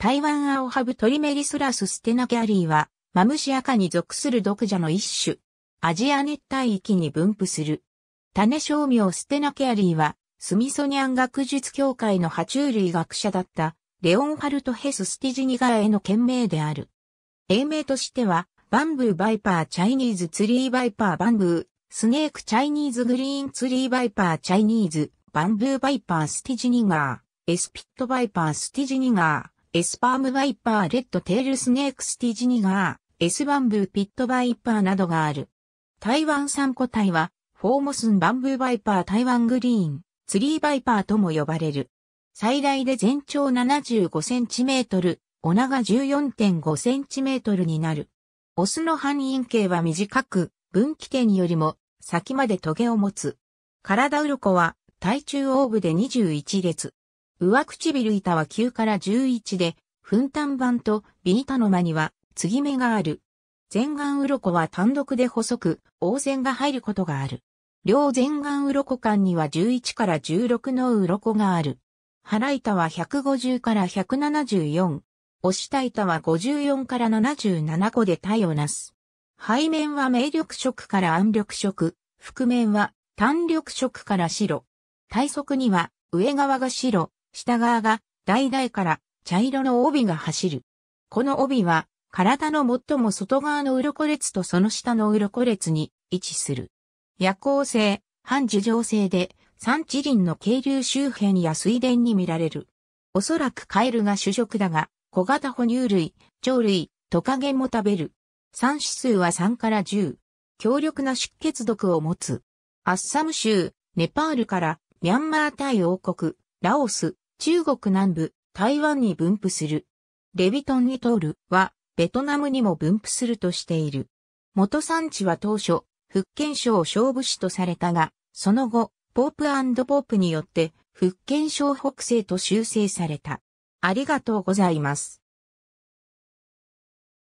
台湾アオハブトリメリスラスステナキャリーは、マムシアカに属する毒蛇の一種。アジア熱帯域に分布する。種商名ステナキャリーは、スミソニアン学術協会の爬虫類学者だった、レオンハルト・ヘス・スティジニガーへの県名である。英名としては、バンブーバイパーチャイニーズツリーバイパーバンブー、スネークチャイニーズグリーンツリーバイパーチャイニーズ、バンブーバイパースティジニガー、エスピットバイパースティジニガー。エスパームバイパーレッドテールスネークスティジニガー、エスバンブーピットバイパーなどがある。台湾産個体は、フォーモスンバンブーバイパー台湾グリーン、ツリーバイパーとも呼ばれる。最大で全長7 5トル、お長1 4 5トルになる。オスの半陰形は短く、分岐点よりも先までトゲを持つ。体鱗は体中オーブで21列。上唇板は9から11で、粉担板とビタの間には継ぎ目がある。前眼鱗は単独で細く、応線が入ることがある。両前眼鱗間には11から16の鱗がある。腹板は150から174。押した板は54から77個で体をなす。背面は明力色から暗力色、覆面は単力色から白。体側には上側が白、下側が代々から茶色の帯が走る。この帯は体の最も外側の鱗列とその下の鱗列に位置する。夜行性、半樹状性で三地林の渓流周辺や水田に見られる。おそらくカエルが主食だが、小型哺乳類、鳥類、トカゲも食べる。酸指数は3から10。強力な出血毒を持つ。アッサム州、ネパールからミャンマー対王国、ラオス、中国南部、台湾に分布する。レビトンニトールは、ベトナムにも分布するとしている。元産地は当初、福建省勝負市とされたが、その後、ポープポープによって、福建省北西と修正された。ありがとうございます。